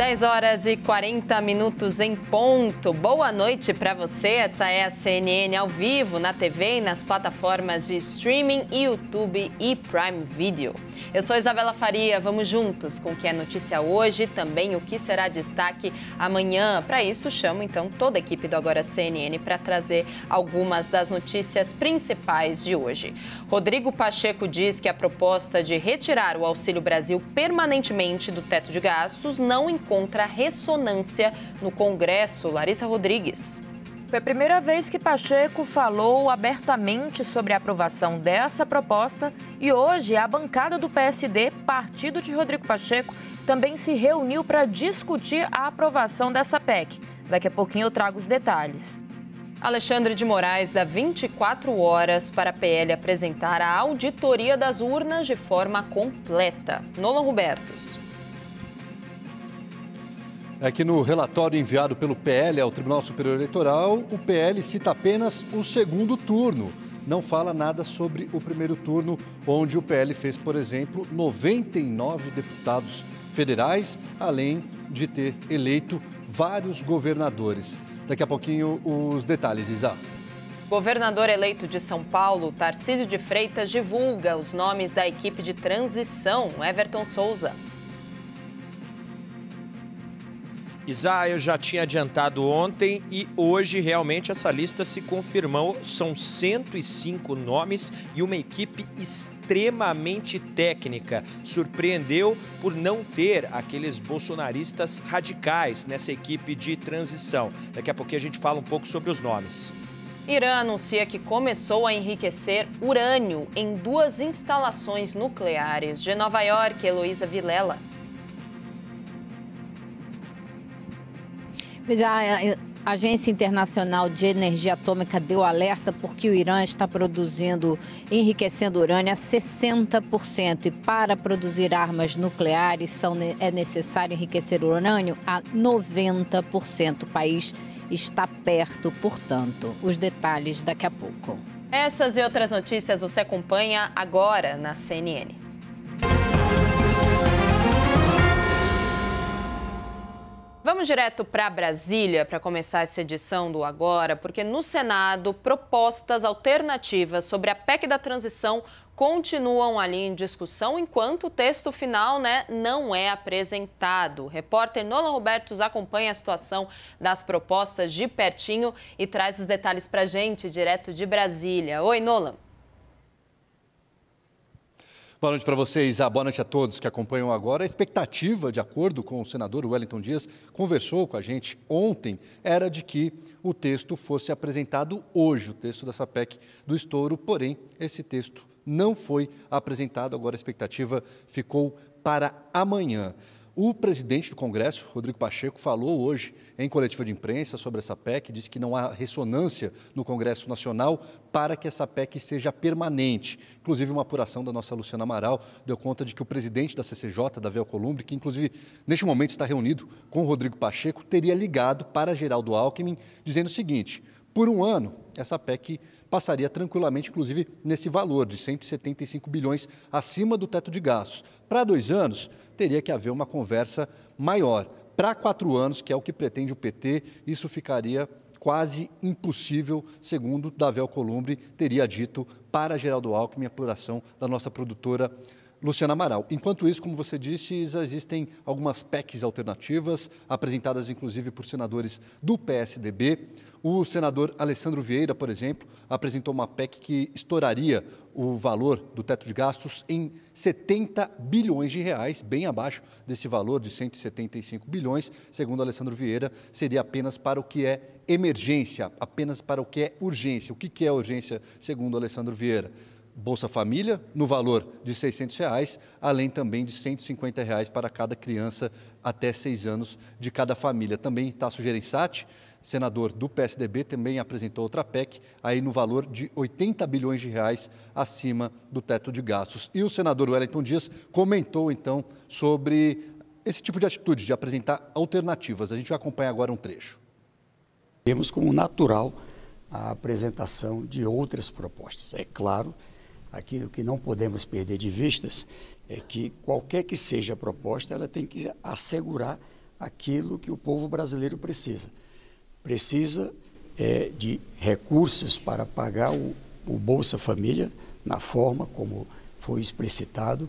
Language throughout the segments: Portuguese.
10 horas e 40 minutos em ponto. Boa noite para você. Essa é a CNN ao vivo na TV e nas plataformas de streaming, YouTube e Prime Video. Eu sou Isabela Faria. Vamos juntos com o que é notícia hoje e também o que será destaque amanhã. Para isso, chamo então toda a equipe do Agora CNN para trazer algumas das notícias principais de hoje. Rodrigo Pacheco diz que a proposta de retirar o Auxílio Brasil permanentemente do teto de gastos não encontra contra a ressonância no Congresso. Larissa Rodrigues. Foi a primeira vez que Pacheco falou abertamente sobre a aprovação dessa proposta e hoje a bancada do PSD, partido de Rodrigo Pacheco, também se reuniu para discutir a aprovação dessa PEC. Daqui a pouquinho eu trago os detalhes. Alexandre de Moraes dá 24 horas para a PL apresentar a auditoria das urnas de forma completa. Nolan Robertos é que no relatório enviado pelo PL ao Tribunal Superior Eleitoral, o PL cita apenas o segundo turno. Não fala nada sobre o primeiro turno, onde o PL fez, por exemplo, 99 deputados federais, além de ter eleito vários governadores. Daqui a pouquinho os detalhes, Isa. Governador eleito de São Paulo, Tarcísio de Freitas, divulga os nomes da equipe de transição, Everton Souza. Isa, eu já tinha adiantado ontem e hoje realmente essa lista se confirmou. São 105 nomes e uma equipe extremamente técnica. Surpreendeu por não ter aqueles bolsonaristas radicais nessa equipe de transição. Daqui a pouquinho a gente fala um pouco sobre os nomes. Irã anuncia que começou a enriquecer urânio em duas instalações nucleares. De Nova York, Heloísa Vilela. É, a Agência Internacional de Energia Atômica deu alerta porque o Irã está produzindo, enriquecendo urânio a 60%. E para produzir armas nucleares são, é necessário enriquecer urânio a 90%. O país está perto, portanto. Os detalhes daqui a pouco. Essas e outras notícias você acompanha agora na CNN. Vamos direto para Brasília para começar essa edição do Agora, porque no Senado propostas alternativas sobre a PEC da transição continuam ali em discussão enquanto o texto final né, não é apresentado. O repórter Nolan Robertos acompanha a situação das propostas de pertinho e traz os detalhes para gente direto de Brasília. Oi, Nolan. Boa noite para vocês, ah, boa noite a todos que acompanham agora. A expectativa, de acordo com o senador Wellington Dias, conversou com a gente ontem, era de que o texto fosse apresentado hoje, o texto dessa PEC do estouro, porém, esse texto não foi apresentado, agora a expectativa ficou para amanhã. O presidente do Congresso, Rodrigo Pacheco, falou hoje em coletiva de imprensa sobre essa PEC, disse que não há ressonância no Congresso Nacional para que essa PEC seja permanente. Inclusive, uma apuração da nossa Luciana Amaral deu conta de que o presidente da CCJ, Davi Alcolumbre, que inclusive neste momento está reunido com Rodrigo Pacheco, teria ligado para Geraldo Alckmin dizendo o seguinte: por um ano, essa PEC passaria tranquilamente, inclusive, nesse valor de 175 bilhões acima do teto de gastos. Para dois anos, teria que haver uma conversa maior. Para quatro anos, que é o que pretende o PT, isso ficaria quase impossível, segundo Davi Alcolumbre teria dito para Geraldo Alckmin, a pluração da nossa produtora Luciana Amaral. Enquanto isso, como você disse, existem algumas PECs alternativas, apresentadas inclusive por senadores do PSDB. O senador Alessandro Vieira, por exemplo, apresentou uma PEC que estouraria o valor do teto de gastos em 70 bilhões de reais, bem abaixo desse valor de 175 bilhões. Segundo Alessandro Vieira, seria apenas para o que é emergência, apenas para o que é urgência. O que é urgência, segundo Alessandro Vieira? Bolsa Família, no valor de R$ reais, além também de R$ 150 reais para cada criança até seis anos de cada família. Também Tasso Gerençati, senador do PSDB, também apresentou outra PEC, aí no valor de 80 bilhões de reais acima do teto de gastos. E o senador Wellington Dias comentou, então, sobre esse tipo de atitude, de apresentar alternativas. A gente vai acompanhar agora um trecho. Temos como natural a apresentação de outras propostas. É claro aquilo que não podemos perder de vistas é que qualquer que seja a proposta, ela tem que assegurar aquilo que o povo brasileiro precisa. Precisa é, de recursos para pagar o, o Bolsa Família na forma como foi explicitado,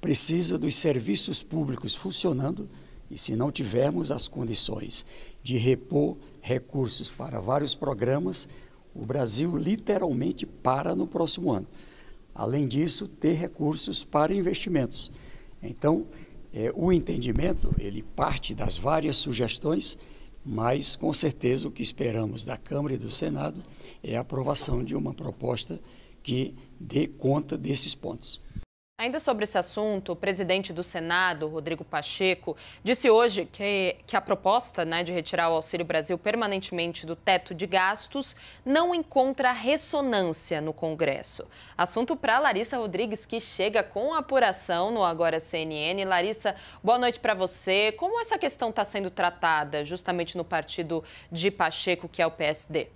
precisa dos serviços públicos funcionando e se não tivermos as condições de repor recursos para vários programas, o Brasil literalmente para no próximo ano. Além disso, ter recursos para investimentos. Então, é, o entendimento, ele parte das várias sugestões, mas com certeza o que esperamos da Câmara e do Senado é a aprovação de uma proposta que dê conta desses pontos. Ainda sobre esse assunto, o presidente do Senado, Rodrigo Pacheco, disse hoje que, que a proposta né, de retirar o Auxílio Brasil permanentemente do teto de gastos não encontra ressonância no Congresso. Assunto para Larissa Rodrigues, que chega com apuração no Agora CNN. Larissa, boa noite para você. Como essa questão está sendo tratada justamente no partido de Pacheco, que é o PSD?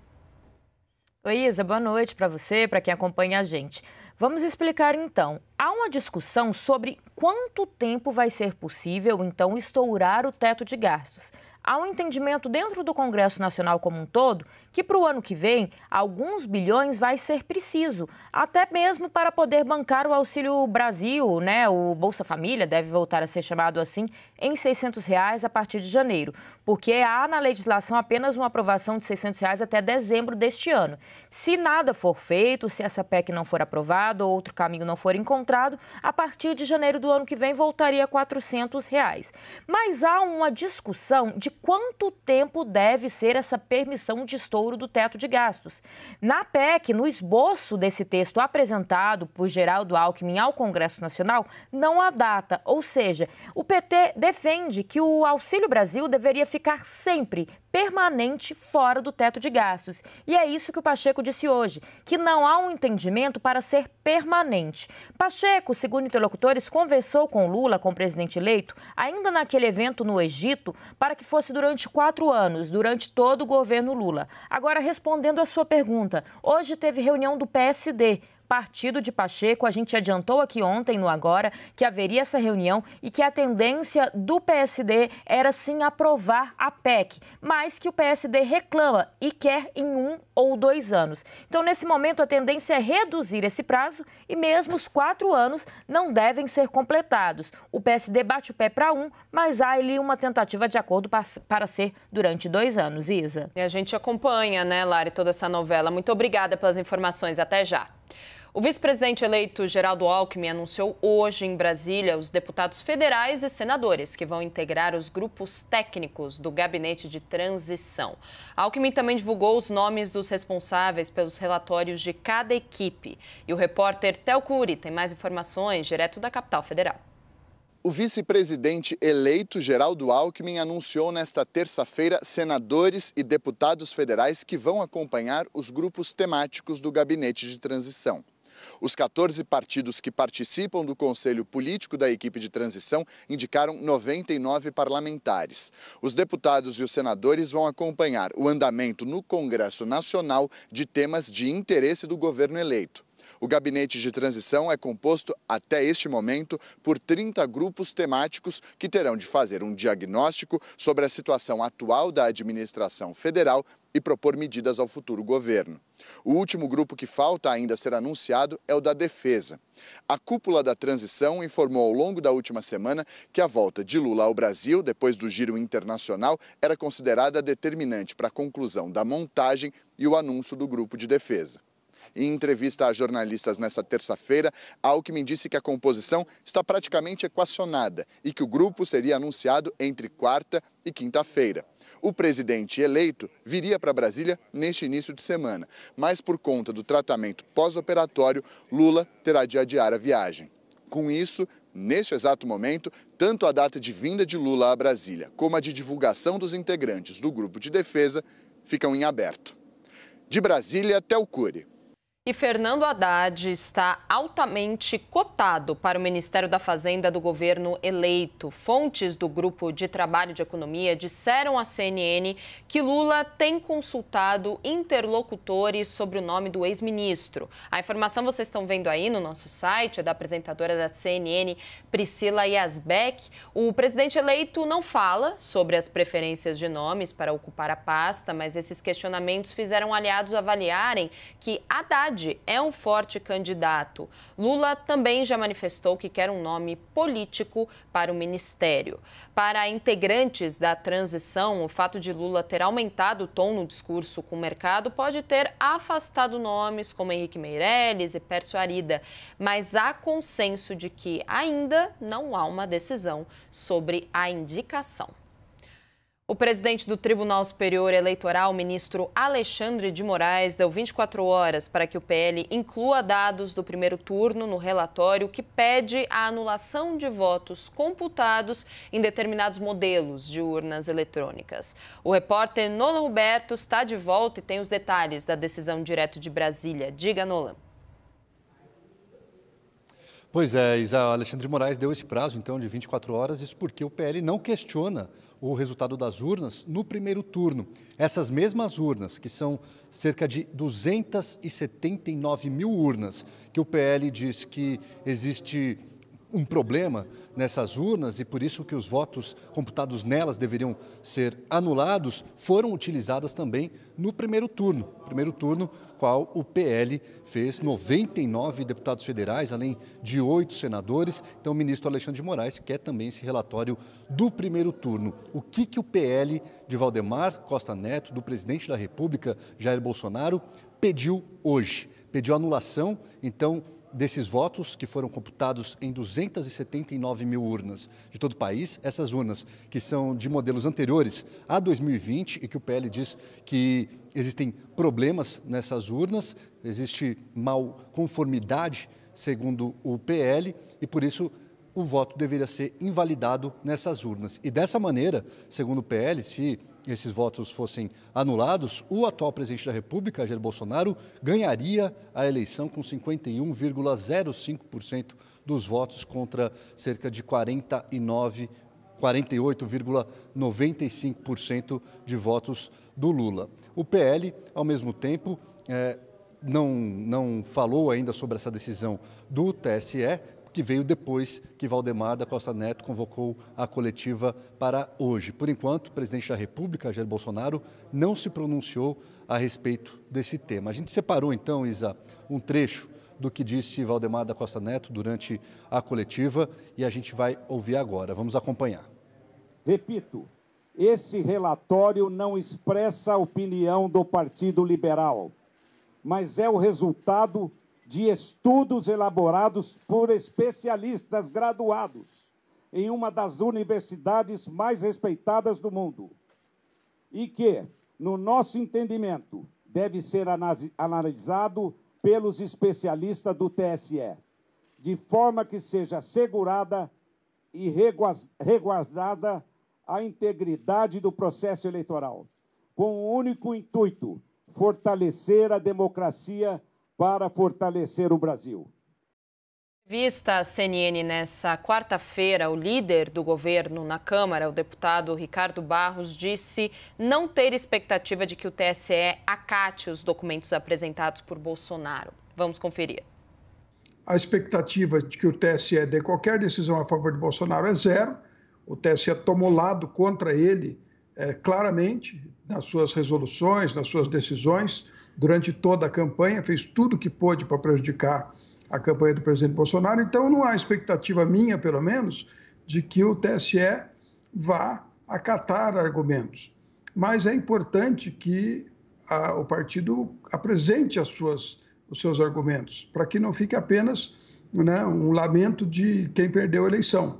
Oi, Isa, boa noite para você, para quem acompanha a gente. Vamos explicar então. Há uma discussão sobre quanto tempo vai ser possível, então, estourar o teto de gastos há um entendimento dentro do Congresso Nacional como um todo que para o ano que vem alguns bilhões vai ser preciso, até mesmo para poder bancar o Auxílio Brasil, né? O Bolsa Família deve voltar a ser chamado assim em 600 reais a partir de janeiro, porque há na legislação apenas uma aprovação de 600 reais até dezembro deste ano. Se nada for feito, se essa PEC não for aprovada ou outro caminho não for encontrado, a partir de janeiro do ano que vem voltaria a 400 reais. Mas há uma discussão de quanto tempo deve ser essa permissão de estouro do teto de gastos. Na PEC, no esboço desse texto apresentado por Geraldo Alckmin ao Congresso Nacional, não há data, ou seja, o PT defende que o Auxílio Brasil deveria ficar sempre permanente fora do teto de gastos. E é isso que o Pacheco disse hoje, que não há um entendimento para ser permanente. Pacheco, segundo interlocutores, conversou com Lula, com o presidente eleito, ainda naquele evento no Egito, para que fosse durante quatro anos, durante todo o governo Lula. Agora, respondendo à sua pergunta, hoje teve reunião do PSD partido de Pacheco. A gente adiantou aqui ontem, no Agora, que haveria essa reunião e que a tendência do PSD era sim aprovar a PEC, mas que o PSD reclama e quer em um ou dois anos. Então, nesse momento, a tendência é reduzir esse prazo e mesmo os quatro anos não devem ser completados. O PSD bate o pé para um, mas há ali uma tentativa de acordo para ser durante dois anos, Isa. E a gente acompanha, né, Lari, toda essa novela. Muito obrigada pelas informações. Até já. O vice-presidente eleito Geraldo Alckmin anunciou hoje em Brasília os deputados federais e senadores que vão integrar os grupos técnicos do gabinete de transição. Alckmin também divulgou os nomes dos responsáveis pelos relatórios de cada equipe. E o repórter Tel Curi tem mais informações direto da capital federal. O vice-presidente eleito Geraldo Alckmin anunciou nesta terça-feira senadores e deputados federais que vão acompanhar os grupos temáticos do gabinete de transição. Os 14 partidos que participam do Conselho Político da equipe de transição indicaram 99 parlamentares. Os deputados e os senadores vão acompanhar o andamento no Congresso Nacional de temas de interesse do governo eleito. O gabinete de transição é composto, até este momento, por 30 grupos temáticos que terão de fazer um diagnóstico sobre a situação atual da administração federal e propor medidas ao futuro governo. O último grupo que falta ainda ser anunciado é o da Defesa. A cúpula da transição informou ao longo da última semana que a volta de Lula ao Brasil, depois do giro internacional, era considerada determinante para a conclusão da montagem e o anúncio do grupo de defesa. Em entrevista a jornalistas nesta terça-feira, Alckmin disse que a composição está praticamente equacionada e que o grupo seria anunciado entre quarta e quinta-feira. O presidente eleito viria para Brasília neste início de semana, mas por conta do tratamento pós-operatório, Lula terá de adiar a viagem. Com isso, neste exato momento, tanto a data de vinda de Lula a Brasília como a de divulgação dos integrantes do grupo de defesa ficam em aberto. De Brasília até o Cury e Fernando Haddad está altamente cotado para o Ministério da Fazenda do governo eleito. Fontes do Grupo de Trabalho de Economia disseram à CNN que Lula tem consultado interlocutores sobre o nome do ex-ministro. A informação vocês estão vendo aí no nosso site, é da apresentadora da CNN, Priscila Yasbeck. O presidente eleito não fala sobre as preferências de nomes para ocupar a pasta, mas esses questionamentos fizeram aliados avaliarem que Haddad Haddad é um forte candidato. Lula também já manifestou que quer um nome político para o ministério. Para integrantes da transição, o fato de Lula ter aumentado o tom no discurso com o mercado pode ter afastado nomes como Henrique Meirelles e Pércio Arida, mas há consenso de que ainda não há uma decisão sobre a indicação. O presidente do Tribunal Superior Eleitoral, ministro Alexandre de Moraes, deu 24 horas para que o PL inclua dados do primeiro turno no relatório que pede a anulação de votos computados em determinados modelos de urnas eletrônicas. O repórter Nola Roberto está de volta e tem os detalhes da decisão direto de Brasília. Diga, Nola. Pois é, Isa, Alexandre de Moraes deu esse prazo, então, de 24 horas, isso porque o PL não questiona o resultado das urnas no primeiro turno. Essas mesmas urnas, que são cerca de 279 mil urnas, que o PL diz que existe um problema nessas urnas e por isso que os votos computados nelas deveriam ser anulados, foram utilizadas também no primeiro turno. Primeiro turno, qual o PL fez 99 deputados federais, além de oito senadores. Então, o ministro Alexandre de Moraes quer também esse relatório do primeiro turno. O que, que o PL de Valdemar Costa Neto, do presidente da República, Jair Bolsonaro, pediu hoje? Pediu anulação, então desses votos que foram computados em 279 mil urnas de todo o país, essas urnas que são de modelos anteriores a 2020 e que o PL diz que existem problemas nessas urnas, existe mal conformidade segundo o PL e por isso o voto deveria ser invalidado nessas urnas. E dessa maneira, segundo o PL, se esses votos fossem anulados, o atual presidente da República, Jair Bolsonaro, ganharia a eleição com 51,05% dos votos contra cerca de 49 48,95% de votos do Lula. O PL, ao mesmo tempo, é, não, não falou ainda sobre essa decisão do TSE, que veio depois que Valdemar da Costa Neto convocou a coletiva para hoje. Por enquanto, o presidente da República, Jair Bolsonaro, não se pronunciou a respeito desse tema. A gente separou então, Isa, um trecho do que disse Valdemar da Costa Neto durante a coletiva e a gente vai ouvir agora. Vamos acompanhar. Repito, esse relatório não expressa a opinião do Partido Liberal, mas é o resultado de estudos elaborados por especialistas graduados em uma das universidades mais respeitadas do mundo e que, no nosso entendimento, deve ser analisado pelos especialistas do TSE, de forma que seja assegurada e reguardada a integridade do processo eleitoral, com o único intuito: fortalecer a democracia para fortalecer o Brasil. Vista a CNN nessa quarta-feira, o líder do governo na Câmara, o deputado Ricardo Barros, disse não ter expectativa de que o TSE acate os documentos apresentados por Bolsonaro. Vamos conferir. A expectativa de que o TSE dê qualquer decisão a favor de Bolsonaro é zero. O TSE tomou lado contra ele é, claramente nas suas resoluções, nas suas decisões durante toda a campanha, fez tudo o que pôde para prejudicar a campanha do presidente Bolsonaro. Então, não há expectativa minha, pelo menos, de que o TSE vá acatar argumentos. Mas é importante que a, o partido apresente as suas, os seus argumentos, para que não fique apenas né, um lamento de quem perdeu a eleição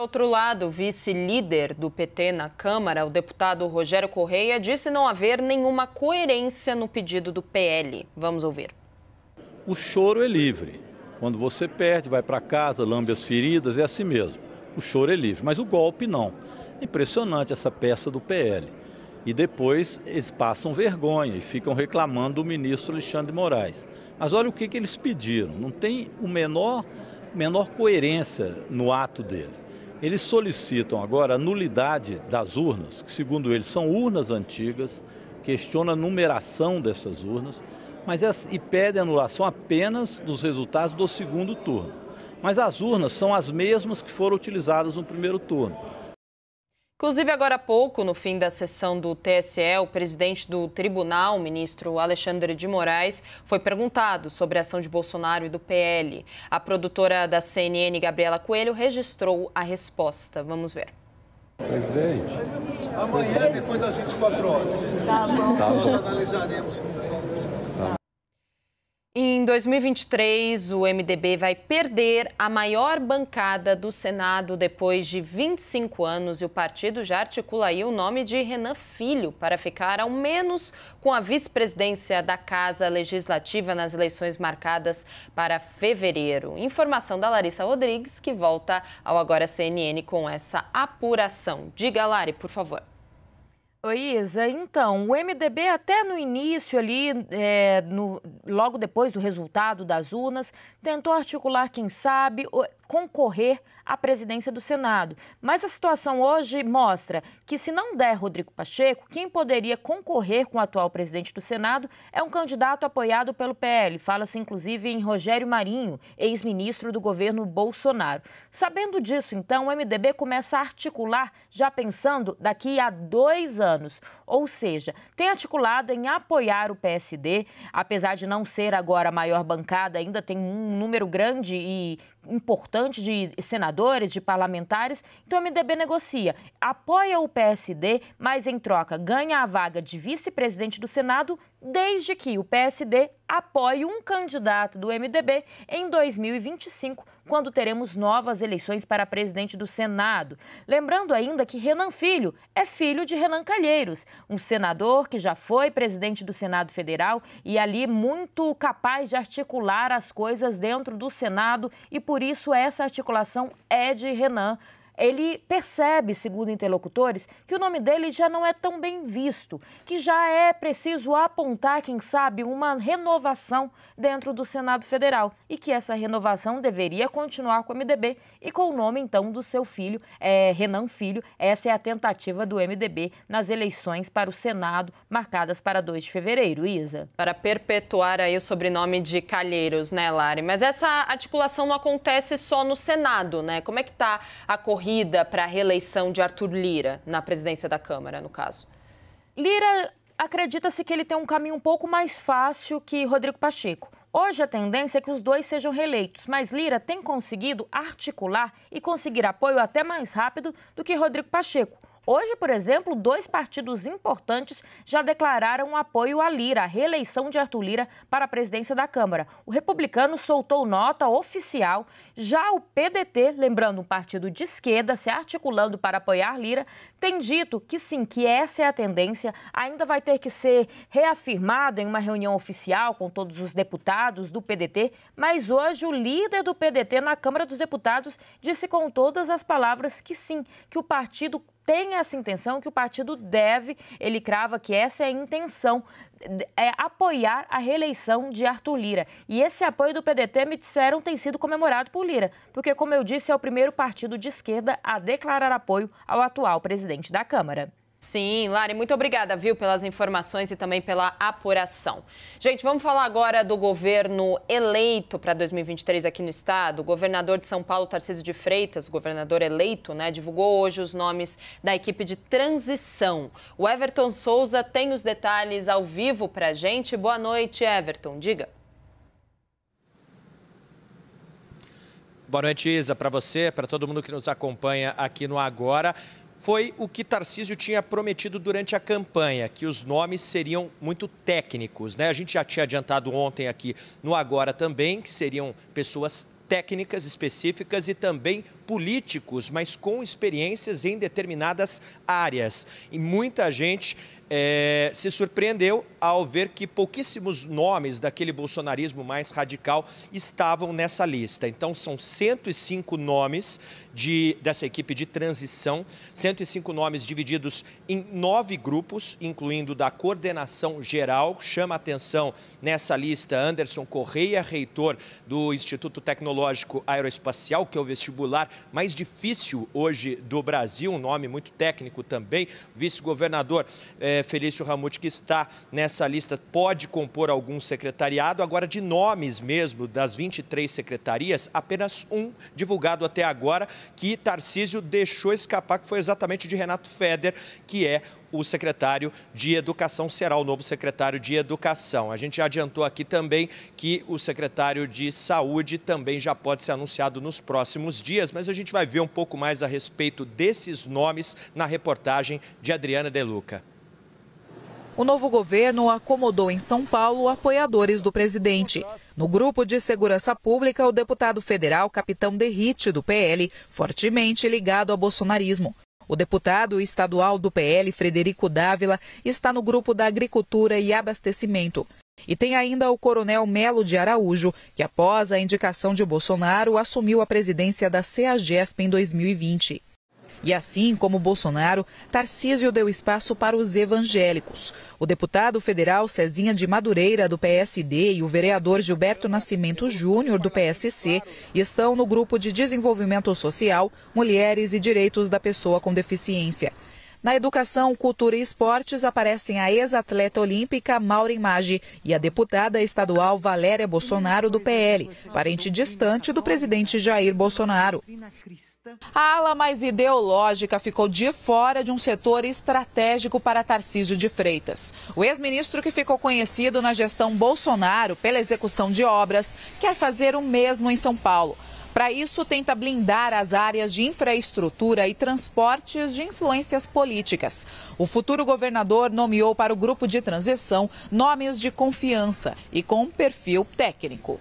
outro lado, o vice-líder do PT na Câmara, o deputado Rogério Correia, disse não haver nenhuma coerência no pedido do PL. Vamos ouvir. O choro é livre. Quando você perde, vai para casa, lambe as feridas, é assim mesmo. O choro é livre, mas o golpe não. É impressionante essa peça do PL. E depois eles passam vergonha e ficam reclamando do ministro Alexandre de Moraes. Mas olha o que, que eles pediram, não tem o menor, menor coerência no ato deles. Eles solicitam agora a nulidade das urnas, que segundo eles são urnas antigas, questiona a numeração dessas urnas, mas essa, e pede anulação apenas dos resultados do segundo turno. Mas as urnas são as mesmas que foram utilizadas no primeiro turno. Inclusive, agora há pouco, no fim da sessão do TSE, o presidente do tribunal, o ministro Alexandre de Moraes, foi perguntado sobre a ação de Bolsonaro e do PL. A produtora da CNN, Gabriela Coelho, registrou a resposta. Vamos ver. Presidente. Amanhã, depois das 24 horas, tá nós analisaremos em 2023, o MDB vai perder a maior bancada do Senado depois de 25 anos e o partido já articula aí o nome de Renan Filho para ficar ao menos com a vice-presidência da Casa Legislativa nas eleições marcadas para fevereiro. Informação da Larissa Rodrigues, que volta ao Agora CNN com essa apuração. Diga, Lari, por favor. Oi, Isa. Então, o MDB até no início ali, é, no, logo depois do resultado das urnas, tentou articular, quem sabe, concorrer à presidência do Senado. Mas a situação hoje mostra que, se não der Rodrigo Pacheco, quem poderia concorrer com o atual presidente do Senado é um candidato apoiado pelo PL. Fala-se, inclusive, em Rogério Marinho, ex-ministro do governo Bolsonaro. Sabendo disso, então, o MDB começa a articular, já pensando daqui a dois anos. Ou seja, tem articulado em apoiar o PSD, apesar de não ser agora a maior bancada, ainda tem um número grande e importante de senadores, de parlamentares. Então o MDB negocia, apoia o PSD, mas em troca ganha a vaga de vice-presidente do Senado desde que o PSD apoie um candidato do MDB em 2025, quando teremos novas eleições para presidente do Senado. Lembrando ainda que Renan Filho é filho de Renan Calheiros, um senador que já foi presidente do Senado Federal e ali muito capaz de articular as coisas dentro do Senado e por isso essa articulação é de Renan ele percebe, segundo interlocutores, que o nome dele já não é tão bem visto, que já é preciso apontar, quem sabe, uma renovação dentro do Senado Federal e que essa renovação deveria continuar com o MDB e com o nome, então, do seu filho, é, Renan Filho. Essa é a tentativa do MDB nas eleições para o Senado, marcadas para 2 de fevereiro. Isa. Para perpetuar aí o sobrenome de Calheiros, né, Lari? Mas essa articulação não acontece só no Senado, né? Como é que está a corrida? corrida para a reeleição de Arthur Lira na presidência da Câmara, no caso? Lira acredita-se que ele tem um caminho um pouco mais fácil que Rodrigo Pacheco. Hoje a tendência é que os dois sejam reeleitos, mas Lira tem conseguido articular e conseguir apoio até mais rápido do que Rodrigo Pacheco, Hoje, por exemplo, dois partidos importantes já declararam apoio à Lira, a reeleição de Arthur Lira para a presidência da Câmara. O republicano soltou nota oficial, já o PDT, lembrando um partido de esquerda se articulando para apoiar Lira, tem dito que sim, que essa é a tendência, ainda vai ter que ser reafirmado em uma reunião oficial com todos os deputados do PDT, mas hoje o líder do PDT na Câmara dos Deputados disse com todas as palavras que sim, que o partido tem essa intenção, que o partido deve, ele crava que essa é a intenção, é apoiar a reeleição de Arthur Lira. E esse apoio do PDT, me disseram, tem sido comemorado por Lira, porque, como eu disse, é o primeiro partido de esquerda a declarar apoio ao atual presidente da Câmara. Sim, Lari, muito obrigada, viu, pelas informações e também pela apuração. Gente, vamos falar agora do governo eleito para 2023 aqui no estado. O governador de São Paulo, Tarcísio de Freitas, governador eleito, né, divulgou hoje os nomes da equipe de transição. O Everton Souza tem os detalhes ao vivo para a gente. Boa noite, Everton. Diga. Boa noite, Isa, para você, para todo mundo que nos acompanha aqui no Agora foi o que Tarcísio tinha prometido durante a campanha, que os nomes seriam muito técnicos, né? A gente já tinha adiantado ontem aqui no Agora também, que seriam pessoas técnicas específicas e também políticos, mas com experiências em determinadas áreas. E muita gente é, se surpreendeu ao ver que pouquíssimos nomes daquele bolsonarismo mais radical estavam nessa lista. Então, são 105 nomes de, dessa equipe de transição. 105 nomes divididos em nove grupos, incluindo da coordenação geral. Chama atenção nessa lista Anderson Correia, reitor do Instituto Tecnológico Aeroespacial, que é o vestibular mais difícil hoje do Brasil, um nome muito técnico também. Vice-governador eh, Felício Ramute, que está nessa lista, pode compor algum secretariado. Agora, de nomes mesmo, das 23 secretarias, apenas um divulgado até agora que Tarcísio deixou escapar, que foi exatamente de Renato Feder, que é o secretário de Educação, será o novo secretário de Educação. A gente já adiantou aqui também que o secretário de Saúde também já pode ser anunciado nos próximos dias, mas a gente vai ver um pouco mais a respeito desses nomes na reportagem de Adriana Deluca. O novo governo acomodou em São Paulo apoiadores do presidente. No grupo de segurança pública, o deputado federal Capitão Derrite, do PL, fortemente ligado ao bolsonarismo. O deputado estadual do PL, Frederico Dávila, está no grupo da Agricultura e Abastecimento. E tem ainda o coronel Melo de Araújo, que após a indicação de Bolsonaro assumiu a presidência da CEAGESP em 2020. E assim como Bolsonaro, Tarcísio deu espaço para os evangélicos. O deputado federal Cezinha de Madureira, do PSD, e o vereador Gilberto Nascimento Júnior, do PSC, estão no grupo de desenvolvimento social, mulheres e direitos da pessoa com deficiência. Na educação, cultura e esportes aparecem a ex-atleta olímpica Maureen Maggi e a deputada estadual Valéria Bolsonaro, do PL, parente distante do presidente Jair Bolsonaro. A ala mais ideológica ficou de fora de um setor estratégico para Tarcísio de Freitas. O ex-ministro, que ficou conhecido na gestão Bolsonaro pela execução de obras, quer fazer o mesmo em São Paulo. Para isso, tenta blindar as áreas de infraestrutura e transportes de influências políticas. O futuro governador nomeou para o grupo de transição nomes de confiança e com perfil técnico.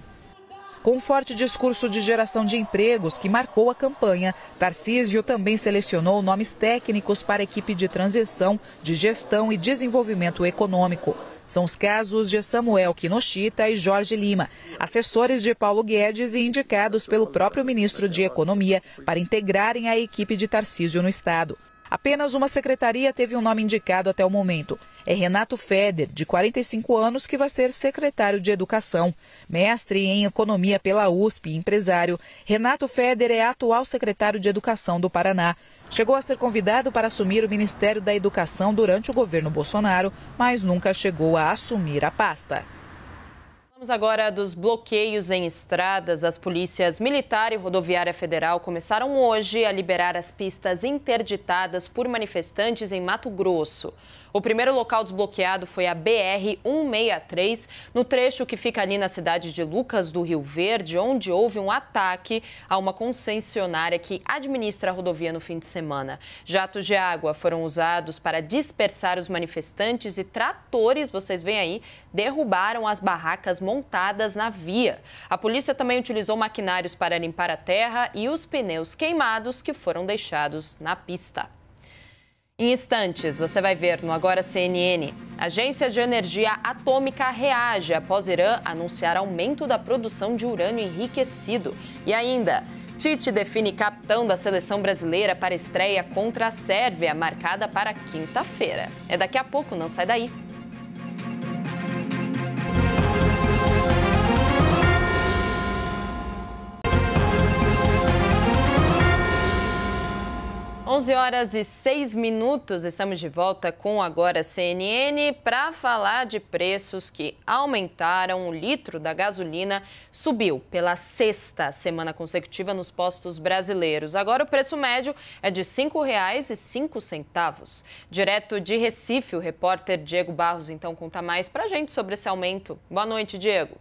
Com um forte discurso de geração de empregos que marcou a campanha, Tarcísio também selecionou nomes técnicos para a equipe de transição, de gestão e desenvolvimento econômico. São os casos de Samuel Kinoshita e Jorge Lima, assessores de Paulo Guedes e indicados pelo próprio ministro de Economia para integrarem a equipe de Tarcísio no Estado. Apenas uma secretaria teve um nome indicado até o momento. É Renato Feder, de 45 anos, que vai ser secretário de Educação. Mestre em Economia pela USP e empresário, Renato Feder é atual secretário de Educação do Paraná. Chegou a ser convidado para assumir o Ministério da Educação durante o governo Bolsonaro, mas nunca chegou a assumir a pasta. Vamos agora dos bloqueios em estradas. As polícias militar e rodoviária federal começaram hoje a liberar as pistas interditadas por manifestantes em Mato Grosso. O primeiro local desbloqueado foi a BR-163, no trecho que fica ali na cidade de Lucas do Rio Verde, onde houve um ataque a uma concessionária que administra a rodovia no fim de semana. Jatos de água foram usados para dispersar os manifestantes e tratores, vocês veem aí, derrubaram as barracas montadas na via. A polícia também utilizou maquinários para limpar a terra e os pneus queimados que foram deixados na pista. Em instantes, você vai ver no Agora CNN. Agência de Energia Atômica reage após Irã anunciar aumento da produção de urânio enriquecido. E ainda, Tite define capitão da seleção brasileira para estreia contra a Sérvia, marcada para quinta-feira. É daqui a pouco, não sai daí. 11 horas e 6 minutos, estamos de volta com Agora CNN para falar de preços que aumentaram. O litro da gasolina subiu pela sexta semana consecutiva nos postos brasileiros. Agora o preço médio é de R$ 5,05. Direto de Recife, o repórter Diego Barros então conta mais para a gente sobre esse aumento. Boa noite, Diego.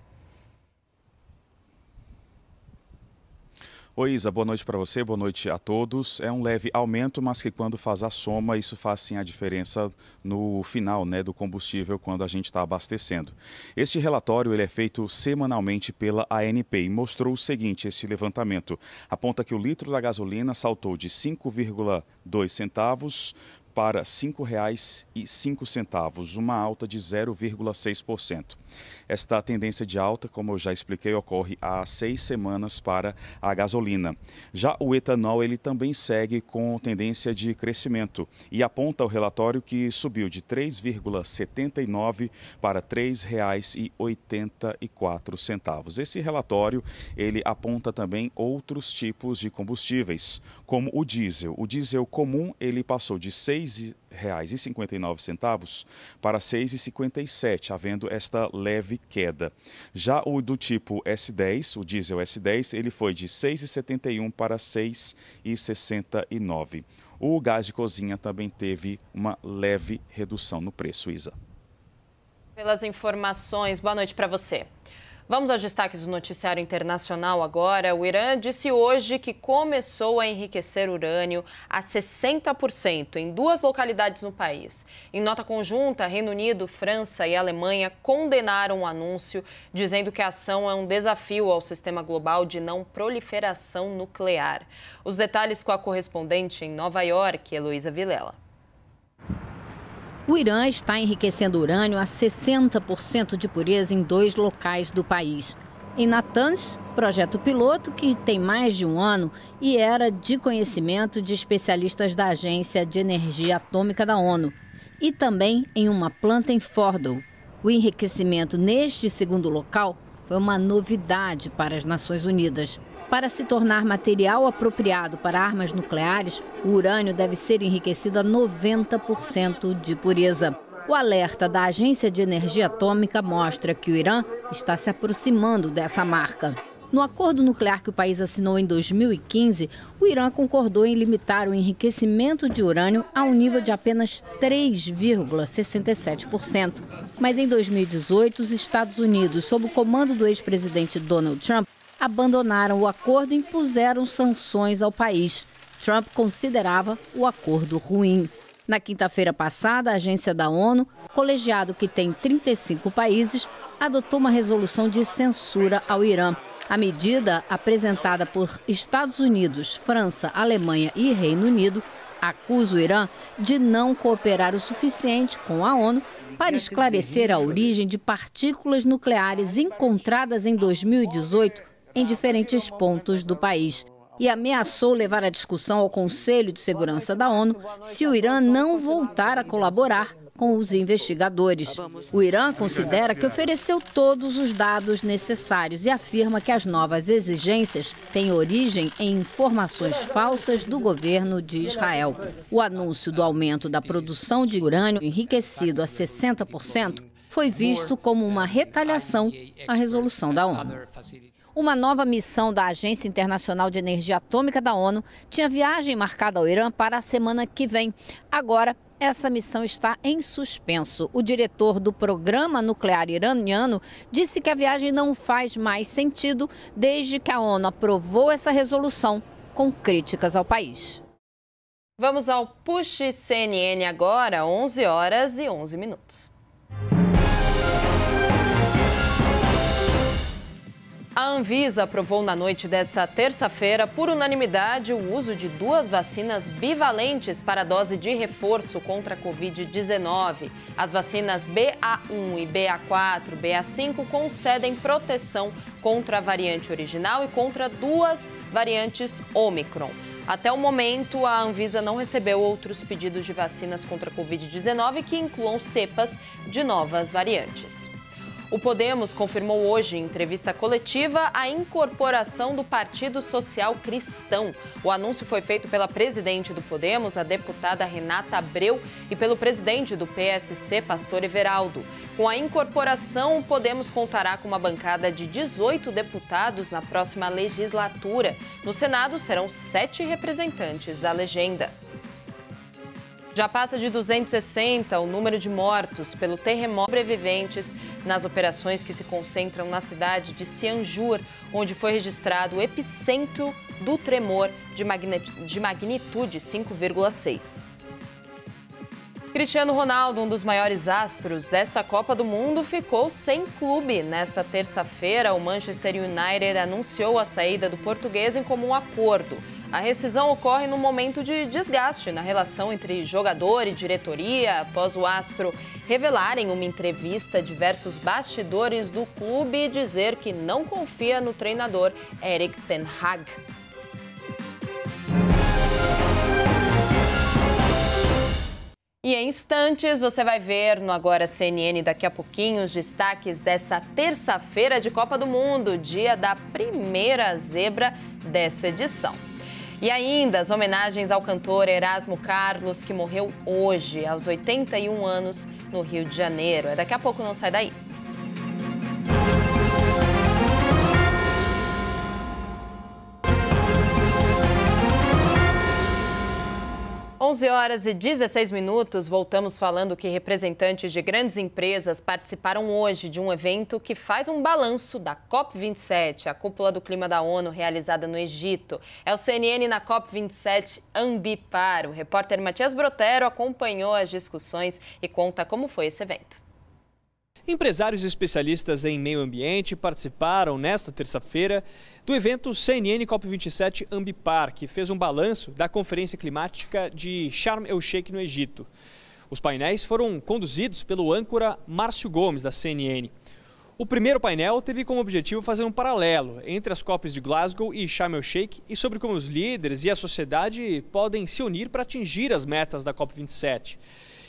Oi, Isa, boa noite para você, boa noite a todos. É um leve aumento, mas que quando faz a soma, isso faz sim a diferença no final né, do combustível quando a gente está abastecendo. Este relatório ele é feito semanalmente pela ANP e mostrou o seguinte: esse levantamento aponta que o litro da gasolina saltou de 5,2 centavos para R$ 5,05, uma alta de 0,6%. Esta tendência de alta, como eu já expliquei, ocorre há seis semanas para a gasolina. Já o etanol, ele também segue com tendência de crescimento e aponta o relatório que subiu de 3,79 para R$ 3,84. Esse relatório, ele aponta também outros tipos de combustíveis, como o diesel. O diesel comum, ele passou de 6 6,59 para R$ 6,57, havendo esta leve queda. Já o do tipo S10, o diesel S10, ele foi de R$ 6,71 para R$ 6,69. O gás de cozinha também teve uma leve redução no preço, Isa. Pelas informações, boa noite para você. Vamos aos destaques do noticiário internacional agora. O Irã disse hoje que começou a enriquecer urânio a 60% em duas localidades no país. Em nota conjunta, Reino Unido, França e Alemanha condenaram o anúncio, dizendo que a ação é um desafio ao sistema global de não proliferação nuclear. Os detalhes com a correspondente em Nova York, Heloísa Vilela. O Irã está enriquecendo urânio a 60% de pureza em dois locais do país. Em Natanz, projeto piloto que tem mais de um ano e era de conhecimento de especialistas da Agência de Energia Atômica da ONU. E também em uma planta em Fordow. O enriquecimento neste segundo local foi uma novidade para as Nações Unidas. Para se tornar material apropriado para armas nucleares, o urânio deve ser enriquecido a 90% de pureza. O alerta da Agência de Energia Atômica mostra que o Irã está se aproximando dessa marca. No acordo nuclear que o país assinou em 2015, o Irã concordou em limitar o enriquecimento de urânio a um nível de apenas 3,67%. Mas em 2018, os Estados Unidos, sob o comando do ex-presidente Donald Trump, abandonaram o acordo e impuseram sanções ao país. Trump considerava o acordo ruim. Na quinta-feira passada, a agência da ONU, colegiado que tem 35 países, adotou uma resolução de censura ao Irã. A medida, apresentada por Estados Unidos, França, Alemanha e Reino Unido, acusa o Irã de não cooperar o suficiente com a ONU para esclarecer a origem de partículas nucleares encontradas em 2018 em diferentes pontos do país e ameaçou levar a discussão ao Conselho de Segurança da ONU se o Irã não voltar a colaborar com os investigadores. O Irã considera que ofereceu todos os dados necessários e afirma que as novas exigências têm origem em informações falsas do governo de Israel. O anúncio do aumento da produção de urânio enriquecido a 60% foi visto como uma retaliação à resolução da ONU. Uma nova missão da Agência Internacional de Energia Atômica da ONU tinha viagem marcada ao Irã para a semana que vem. Agora, essa missão está em suspenso. O diretor do Programa Nuclear Iraniano disse que a viagem não faz mais sentido desde que a ONU aprovou essa resolução com críticas ao país. Vamos ao Push CNN agora, 11 horas e 11 minutos. A Anvisa aprovou na noite dessa terça-feira, por unanimidade, o uso de duas vacinas bivalentes para dose de reforço contra a Covid-19. As vacinas BA1 e BA4, BA5 concedem proteção contra a variante original e contra duas variantes Omicron. Até o momento, a Anvisa não recebeu outros pedidos de vacinas contra a Covid-19 que incluam cepas de novas variantes. O Podemos confirmou hoje, em entrevista coletiva, a incorporação do Partido Social Cristão. O anúncio foi feito pela presidente do Podemos, a deputada Renata Abreu, e pelo presidente do PSC, pastor Everaldo. Com a incorporação, o Podemos contará com uma bancada de 18 deputados na próxima legislatura. No Senado serão sete representantes da legenda. Já passa de 260 o número de mortos pelo terremoto sobreviventes nas operações que se concentram na cidade de Cianjur, onde foi registrado o epicentro do tremor de magnitude 5,6. Cristiano Ronaldo, um dos maiores astros dessa Copa do Mundo, ficou sem clube. Nessa terça-feira, o Manchester United anunciou a saída do português em comum acordo. A rescisão ocorre num momento de desgaste na relação entre jogador e diretoria, após o astro revelar em uma entrevista diversos bastidores do clube e dizer que não confia no treinador Eric Ten Hag. E em instantes você vai ver no Agora CNN daqui a pouquinho os destaques dessa terça-feira de Copa do Mundo, dia da primeira zebra dessa edição. E ainda as homenagens ao cantor Erasmo Carlos, que morreu hoje, aos 81 anos, no Rio de Janeiro. É daqui a pouco, não sai daí. 11 horas e 16 minutos, voltamos falando que representantes de grandes empresas participaram hoje de um evento que faz um balanço da COP27, a cúpula do clima da ONU realizada no Egito. É o CNN na COP27 Ambipar. O repórter Matias Brotero acompanhou as discussões e conta como foi esse evento. Empresários e especialistas em meio ambiente participaram nesta terça-feira do evento CNN COP27 Ambipar, que fez um balanço da conferência climática de Sharm el-Sheikh no Egito. Os painéis foram conduzidos pelo âncora Márcio Gomes, da CNN. O primeiro painel teve como objetivo fazer um paralelo entre as COPs de Glasgow e Sharm el-Sheikh e sobre como os líderes e a sociedade podem se unir para atingir as metas da COP27.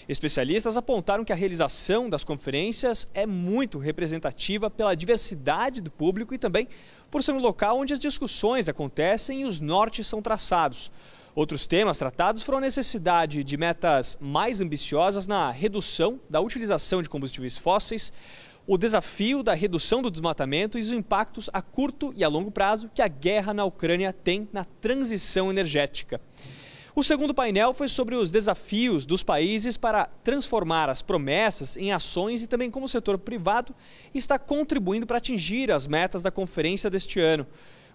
Especialistas apontaram que a realização das conferências é muito representativa pela diversidade do público e também por ser um local onde as discussões acontecem e os nortes são traçados. Outros temas tratados foram a necessidade de metas mais ambiciosas na redução da utilização de combustíveis fósseis, o desafio da redução do desmatamento e os impactos a curto e a longo prazo que a guerra na Ucrânia tem na transição energética. O segundo painel foi sobre os desafios dos países para transformar as promessas em ações e também como o setor privado está contribuindo para atingir as metas da conferência deste ano.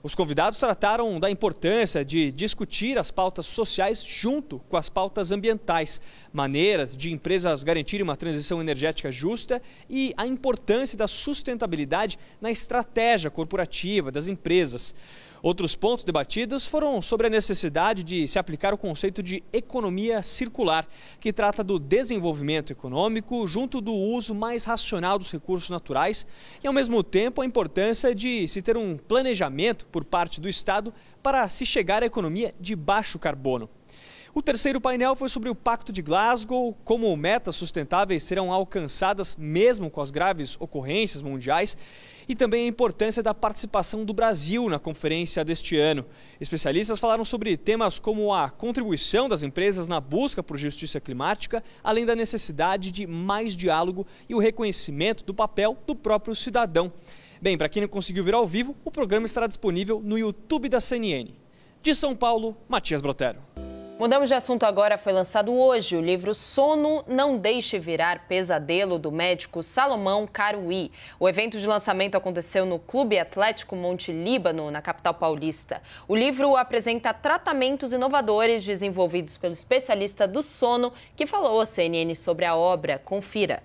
Os convidados trataram da importância de discutir as pautas sociais junto com as pautas ambientais, maneiras de empresas garantirem uma transição energética justa e a importância da sustentabilidade na estratégia corporativa das empresas. Outros pontos debatidos foram sobre a necessidade de se aplicar o conceito de economia circular, que trata do desenvolvimento econômico junto do uso mais racional dos recursos naturais e, ao mesmo tempo, a importância de se ter um planejamento por parte do Estado para se chegar à economia de baixo carbono. O terceiro painel foi sobre o Pacto de Glasgow, como metas sustentáveis serão alcançadas mesmo com as graves ocorrências mundiais, e também a importância da participação do Brasil na conferência deste ano. Especialistas falaram sobre temas como a contribuição das empresas na busca por justiça climática, além da necessidade de mais diálogo e o reconhecimento do papel do próprio cidadão. Bem, para quem não conseguiu vir ao vivo, o programa estará disponível no YouTube da CNN. De São Paulo, Matias Brotero. Mudamos de assunto agora. Foi lançado hoje o livro Sono Não Deixe Virar Pesadelo, do médico Salomão Caruí. O evento de lançamento aconteceu no Clube Atlético Monte Líbano, na capital paulista. O livro apresenta tratamentos inovadores desenvolvidos pelo especialista do sono que falou à CNN sobre a obra. Confira.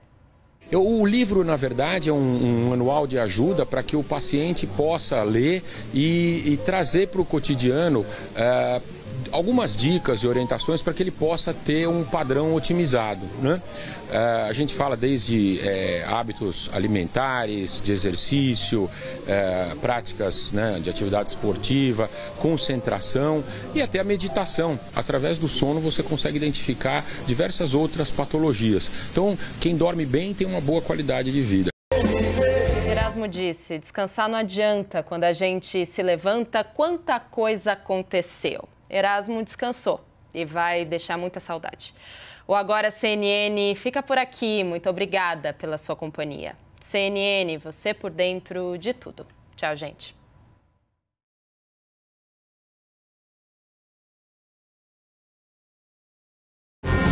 Eu, o livro, na verdade, é um, um manual de ajuda para que o paciente possa ler e, e trazer para o cotidiano. Uh, algumas dicas e orientações para que ele possa ter um padrão otimizado. Né? É, a gente fala desde é, hábitos alimentares, de exercício, é, práticas né, de atividade esportiva, concentração e até a meditação. Através do sono você consegue identificar diversas outras patologias. Então, quem dorme bem tem uma boa qualidade de vida. Erasmo disse: descansar não adianta. Quando a gente se levanta, quanta coisa aconteceu. Erasmo descansou e vai deixar muita saudade. O Agora CNN fica por aqui. Muito obrigada pela sua companhia. CNN, você por dentro de tudo. Tchau, gente.